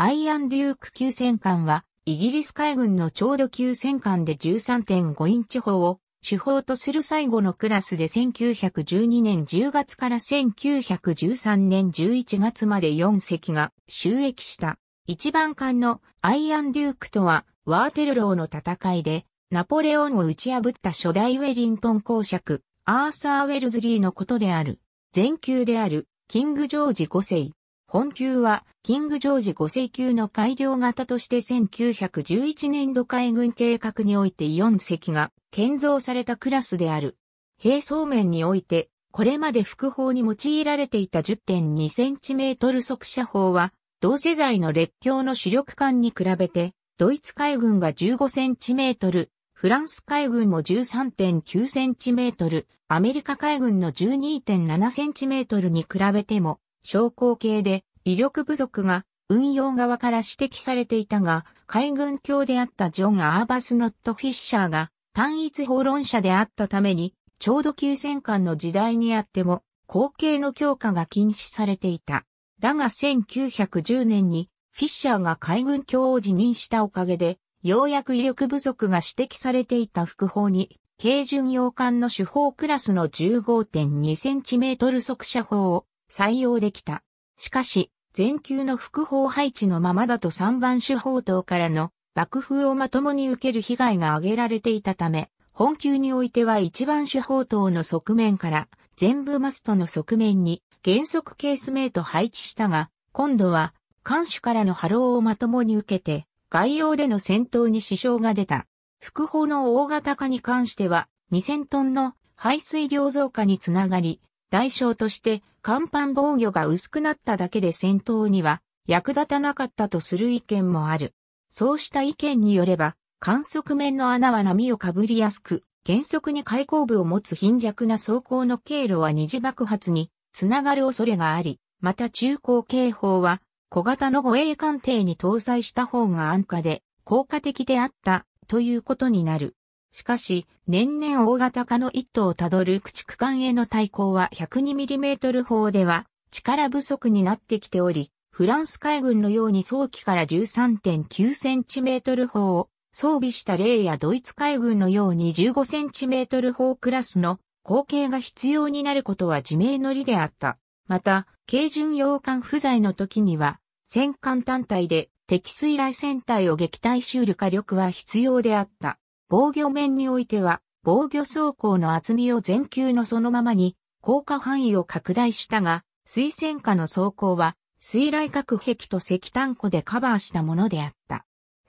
アイアン・デューク級戦艦は、イギリス海軍のちょうど級戦艦で13.5インチ砲を主砲とする最後のクラスで1912年10月から1913年11月まで4隻が収益した。一番艦のアイアン・デュークとは、ワーテルローの戦いで、ナポレオンを打ち破った初代ウェリントン公爵、アーサー・ウェルズリーのことである。前級である、キング・ジョージ5世。本級は、キング・ジョージ5世級の改良型として1911年度海軍計画において4隻が建造されたクラスである。兵装面において、これまで副砲に用いられていた 10.2cm 速射砲は、同世代の列強の主力艦に比べて、ドイツ海軍が 15cm、フランス海軍も 13.9cm、アメリカ海軍の 12.7cm に比べても昇降系で威力不足が運用側から指摘されていたが、海軍卿であったジョン・アーバスノット・フィッシャーが単一法論者であったために、ちょうど急戦艦の時代にあっても、後継の強化が禁止されていた。だが1910年にフィッシャーが海軍卿を辞任したおかげで、ようやく威力不足が指摘されていた副砲に、軽巡洋艦の主砲クラスの15.2センチメートル速射砲を採用できた。しかし、全球の副砲配置のままだと3番手砲塔からの爆風をまともに受ける被害が挙げられていたため、本級においては1番手砲塔の側面から全部マストの側面に原則ケースメイト配置したが、今度は艦首からの波浪をまともに受けて、外洋での戦闘に支障が出た。副砲の大型化に関しては、2000トンの排水量増加につながり、代償として、甲板防御が薄くなっただけで戦闘には役立たなかったとする意見もある。そうした意見によれば、観測面の穴は波をかぶりやすく、原則に開口部を持つ貧弱な装甲の経路は二次爆発につながる恐れがあり、また中高警報は小型の護衛艦艇に搭載した方が安価で効果的であったということになる。しかし、年々大型化の一途をたどる駆逐艦への対抗は 102mm 砲では力不足になってきており、フランス海軍のように早期から 13.9cm 砲を装備した例やドイツ海軍のように 15cm 砲クラスの後継が必要になることは自明の理であった。また、軽巡洋艦不在の時には、戦艦単体で敵水雷戦隊を撃退修る火力は必要であった。防御面においては、防御走行の厚みを全球のそのままに、降下範囲を拡大したが、水戦下の走行は、水雷隔壁と石炭庫でカバーしたものであった。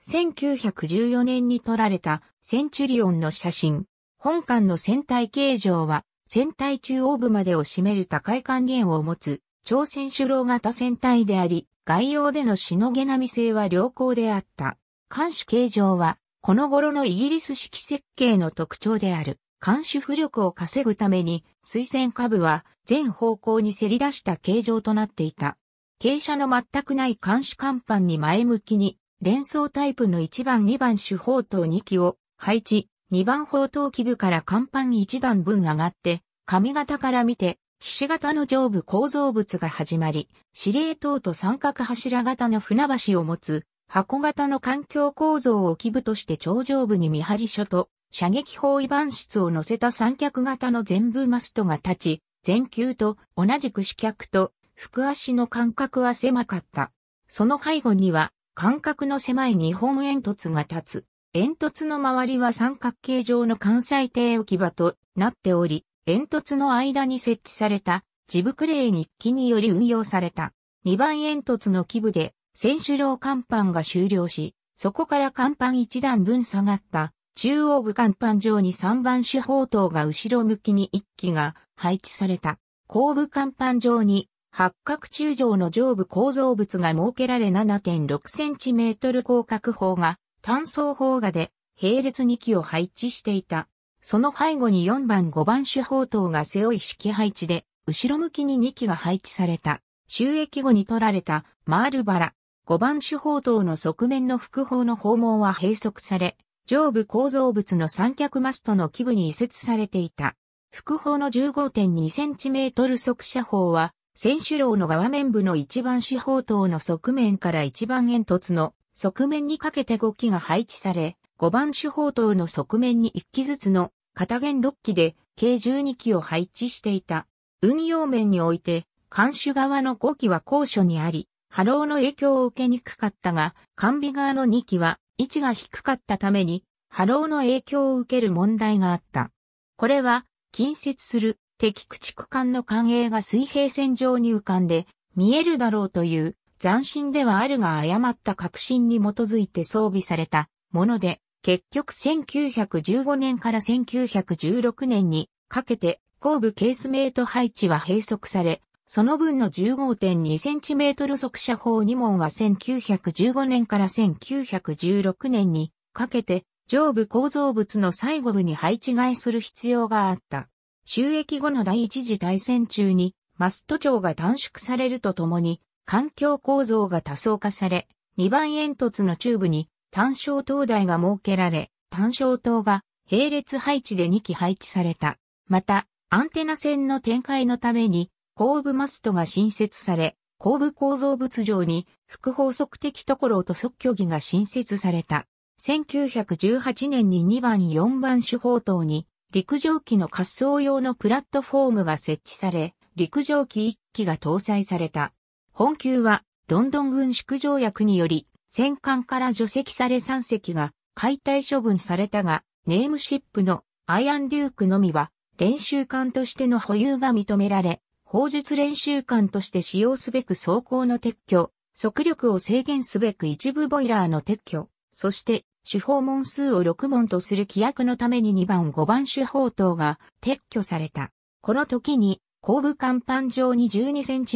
1914年に撮られたセンチュリオンの写真。本館の船体形状は、船体中央部までを占める高い還元を持つ、朝鮮主郎型船体であり、外洋でのしのげなみ性は良好であった。艦首形状は、この頃のイギリス式設計の特徴である、監視浮力を稼ぐために、水線下部は全方向にせり出した形状となっていた。傾斜の全くない監視甲板に前向きに、連想タイプの1番2番手砲塔2機を配置、2番砲塔基部から甲板1段分上がって、上型から見て、菱形の上部構造物が始まり、司令塔と三角柱型の船橋を持つ箱型の環境構造を基部として頂上部に見張り所と射撃包囲板室を乗せた三脚型の全部マストが立ち、全球と同じく四脚と副足の間隔は狭かった。その背後には間隔の狭い日本煙突が立つ。煙突の周りは三角形状の関西艇置き場となっており、煙突の間に設置されたジブクレー日記により運用された。二番煙突の基部で選手楼甲板が終了し、そこから甲板一段分下がった中央部甲板上に3番手砲塔が後ろ向きに1機が配置された。後部甲板上に八角柱状の上部構造物が設けられ 7.6cm 広角砲が単装砲がで並列2機を配置していた。その背後に4番5番手砲塔が背負い式配置で、後ろ向きに2機が配置された。収益後に取られたマールバラ、5番手砲塔の側面の副砲の砲門は閉塞され、上部構造物の三脚マストの基部に移設されていた。副砲の 15.2cm 側射砲は、選手楼の側面部の一番手法塔の側面から一番煙突の側面にかけて5機が配置され、5番手砲塔の側面に1機ずつの片弦6機で計12機を配置していた。運用面において、監守側の5機は高所にあり、波浪の影響を受けにくかったが、完備側の2機は位置が低かったために、波浪の影響を受ける問題があった。これは、近接する敵駆逐艦の艦影が水平線上に浮かんで、見えるだろうという、斬新ではあるが誤った確信に基づいて装備されたもので、結局1915年から1916年にかけて後部ケースメイト配置は閉塞され、その分の 15.2cm 速射砲2門は1915年から1916年にかけて上部構造物の最後部に配置外えする必要があった。収益後の第一次大戦中にマスト長が短縮されるとともに環境構造が多層化され、2番煙突の中部に単焦灯台が設けられ、単焦灯が並列配置で2機配置された。また、アンテナ線の展開のために後部マストが新設され、後部構造物上に副法則的ところと即虚儀が新設された。1918年に2番4番手法等に陸上機の滑走用のプラットフォームが設置され、陸上機1機が搭載された。本級はロンドン軍縮条約により戦艦から除籍され3隻が解体処分されたが、ネームシップのアイアンデュークのみは練習艦としての保有が認められ、砲術練習艦として使用すべく装甲の撤去、速力を制限すべく一部ボイラーの撤去、そして手法門数を6門とする規約のために2番5番手法等が撤去された。この時に後部甲板上に 12cm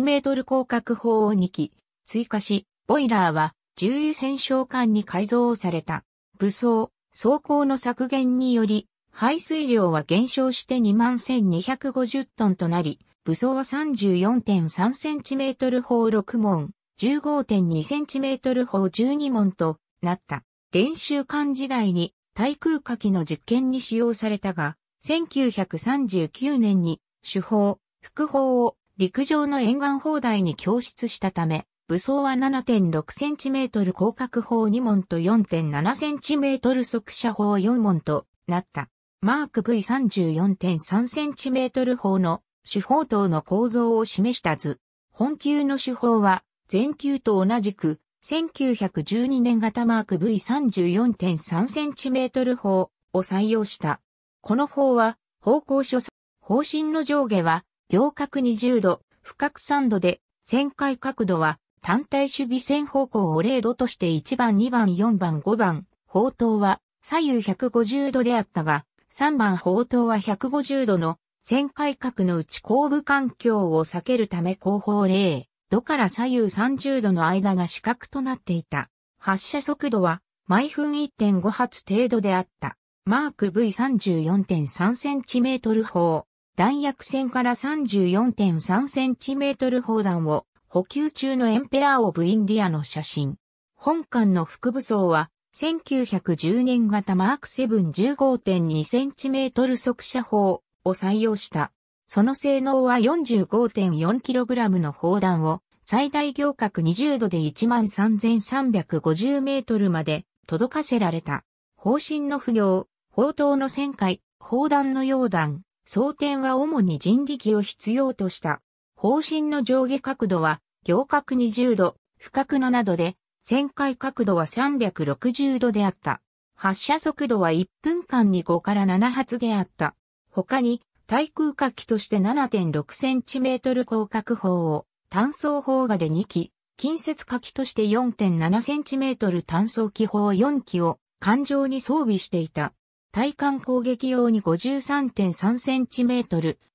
広角砲を2機追加し、ボイラーは重油戦勝艦に改造された。武装、装甲の削減により、排水量は減少して21,250トンとなり、武装は3 4 3トル砲6門、1 5 2トル砲12門となった。練習艦時代に対空火器の実験に使用されたが、1939年に主砲、副砲を陸上の沿岸砲台に供出したため、武装は7 6トル広角砲2門と4 7トル速射砲4門となった。マーク v 3 4 3トル砲の主砲塔の構造を示した図。本級の手法は、前級と同じく、1912年型マーク V34.3cm 砲を採用した。この砲は、方向所、方針の上下は、行角20度、深角3度で、旋回角度は、単体守備線方向を0度として1番、2番、4番、5番、砲塔は、左右150度であったが、3番砲塔は150度の線改革のうち後部環境を避けるため後方0度から左右30度の間が死角となっていた。発射速度は毎分1.5発程度であった。マーク V34.3cm 砲。弾薬船から 34.3cm 砲弾を補給中のエンペラーオブインディアの写真。本艦の副武装は1910年型マーク7 15.2cm 速射砲を採用した。その性能は 45.4kg の砲弾を最大行角20度で13,350メートルまで届かせられた。砲身の不行、砲塔の旋回、砲弾の溶弾、装填は主に人力を必要とした。砲身の上下角度は行角20度、深角7度で、旋回角度は360度であった。発射速度は1分間に5から7発であった。他に、対空火器として 7.6cm 広角砲を、単装砲画で2機、近接火器として 4.7cm 単装機砲4機を、艦上に装備していた。対艦攻撃用に 53.3cm、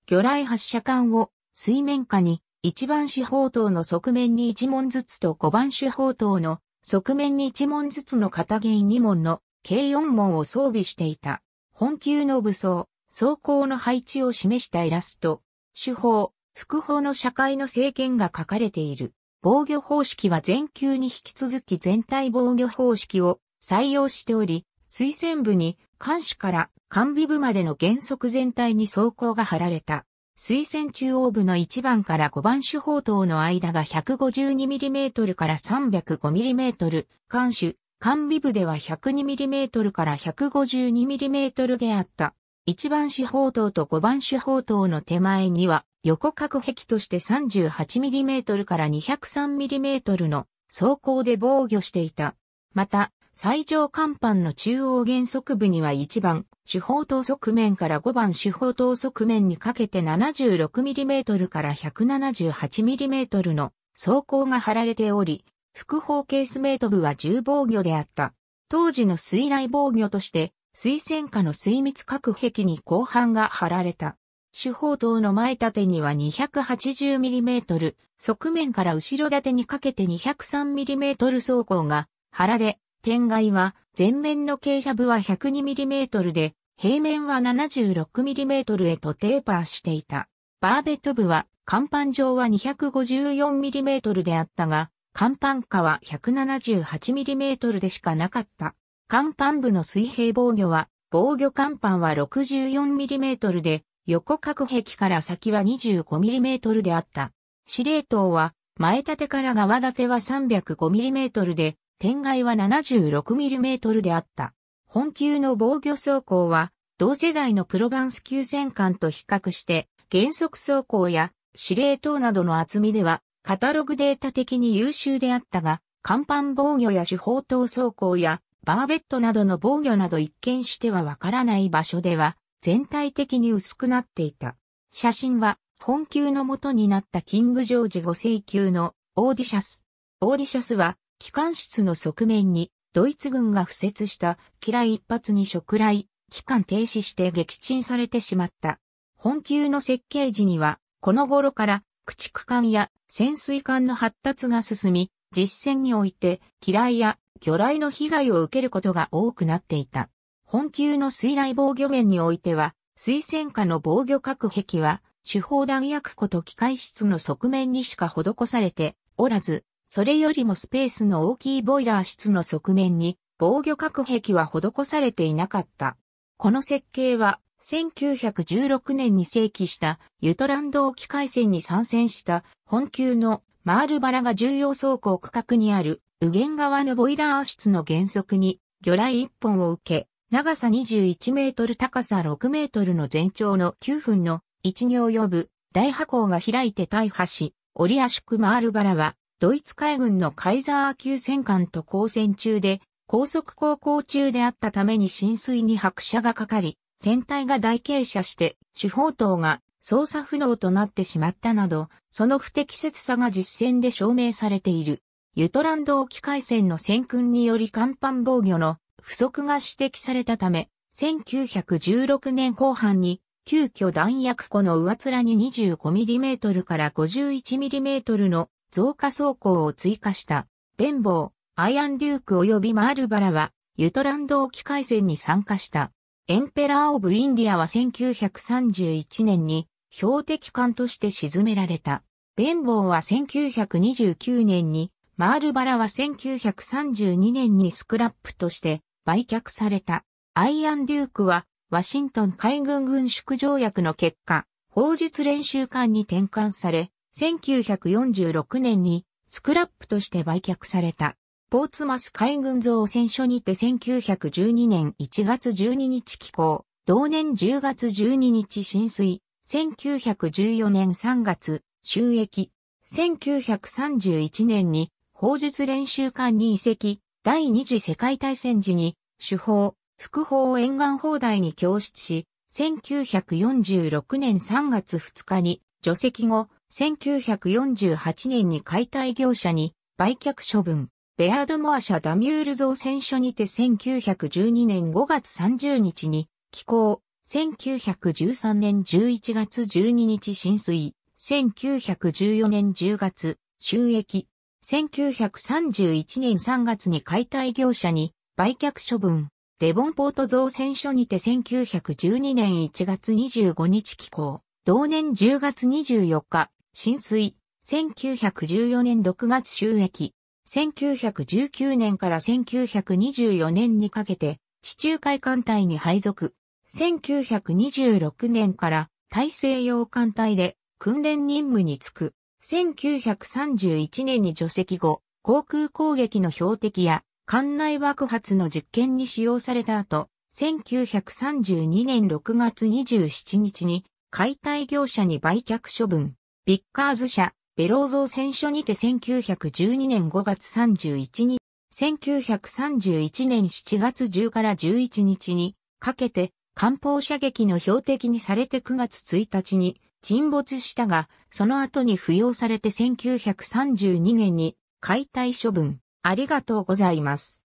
魚雷発射管を水面下に1番手砲塔の側面に1門ずつと5番手砲塔の側面に1門ずつの片弦2門の計4門を装備していた。本級の武装、走行の配置を示したイラスト、手法、副法の社会の政権が書かれている。防御方式は全球に引き続き全体防御方式を採用しており、推薦部に監視から管備部までの原則全体に走行が貼られた。推薦中央部の1番から5番手法等の間が 152mm から 305mm、監視、管備部では 102mm から 152mm であった。1番手砲塔と5番手砲塔の手前には、横隔壁として 38mm から 203mm の走行で防御していた。また、最上甲板の中央原則部には1番、手砲塔側面から5番手砲塔側面にかけて 76mm から 178mm の走行が張られており、副方ケースメート部は重防御であった。当時の水雷防御として、水仙下の水密隔壁に後半が張られた。主砲塔の前立てには 280mm、側面から後ろ盾にかけて 203mm 走行が張られ、天外は前面の傾斜部は 102mm で、平面は 76mm へとテーパーしていた。バーベット部は、甲板上は 254mm であったが、甲板下は 178mm でしかなかった。甲板部の水平防御は、防御甲板は 64mm で、横隔壁から先は 25mm であった。司令塔は、前立てから側立ては 305mm で、天外は 76mm であった。本級の防御走行は、同世代のプロバンス級戦艦と比較して、原則走行や司令塔などの厚みでは、カタログデータ的に優秀であったが、甲板防御や手法等走行やバーベットなどの防御など一見してはわからない場所では、全体的に薄くなっていた。写真は、本級の元になったキング・ジョージ5世級のオーディシャス。オーディシャスは、機関室の側面に、ドイツ軍が付設した機雷一発に触雷、機関停止して撃沈されてしまった。本級の設計時には、この頃から駆逐艦や潜水艦の発達が進み、実戦において、機雷や魚雷の被害を受けることが多くなっていた。本級の水雷防御面においては、水戦下の防御隔壁は、手法弾薬庫と機械室の側面にしか施されておらず、それよりもスペースの大きいボイラー室の側面に防御隔壁は施されていなかった。この設計は、1916年に正規したユトランド沖海戦に参戦した本級のマールバラが重要走行区画にある右舷側のボイラー室の原則に、魚雷1本を受け、長さ21メートル高さ6メートルの全長の9分の1に及ぶ大破口が開いて大破し、オリアシュクマールバラは、ドイツ海軍のカイザー級戦艦と交戦中で、高速航行中であったために浸水に拍車がかかり、船体が大傾斜して、主砲塔が操作不能となってしまったなど、その不適切さが実践で証明されている。ユトランド沖海戦の戦訓により甲板防御の不足が指摘されたため、1916年後半に急遽弾薬庫の上面に 25mm から 51mm の増加装甲を追加した、ベンボー、アイアンデューク及びマールバラは、ユトランド沖海戦に参加した。エンペラー・オブ・インディアは1931年に標的艦として沈められた。ベンボーは1929年にマールバラは1932年にスクラップとして売却された。アイアン・デュークは、ワシントン海軍軍縮条約の結果、法術練習艦に転換され、1946年にスクラップとして売却された。ポーツマス海軍造船所にて1912年1月12日寄港、同年10月12日浸水、1914年3月、収益。1931年に砲術練習館に移籍、第二次世界大戦時に、主砲、副砲を沿岸砲台に供出し、1946年3月2日に除籍後、1948年に解体業者に売却処分、ベアードモア社ダミュール造船所にて1912年5月30日に寄港、1913年11月12日浸水、1914年10月収益、1931年3月に解体業者に売却処分、デボンポート造船所にて1912年1月25日寄港、同年10月24日、浸水、1914年6月収益、1919年から1924年にかけて地中海艦隊に配属、1926年から大西洋艦隊で訓練任務に就く。1931年に除籍後、航空攻撃の標的や艦内爆発の実験に使用された後、1932年6月27日に解体業者に売却処分、ビッカーズ社、ベローゾー戦所にて1912年5月31日、1931年7月10から11日にかけて、艦砲射撃の標的にされて9月1日に沈没したが、その後に扶養されて1932年に解体処分。ありがとうございます。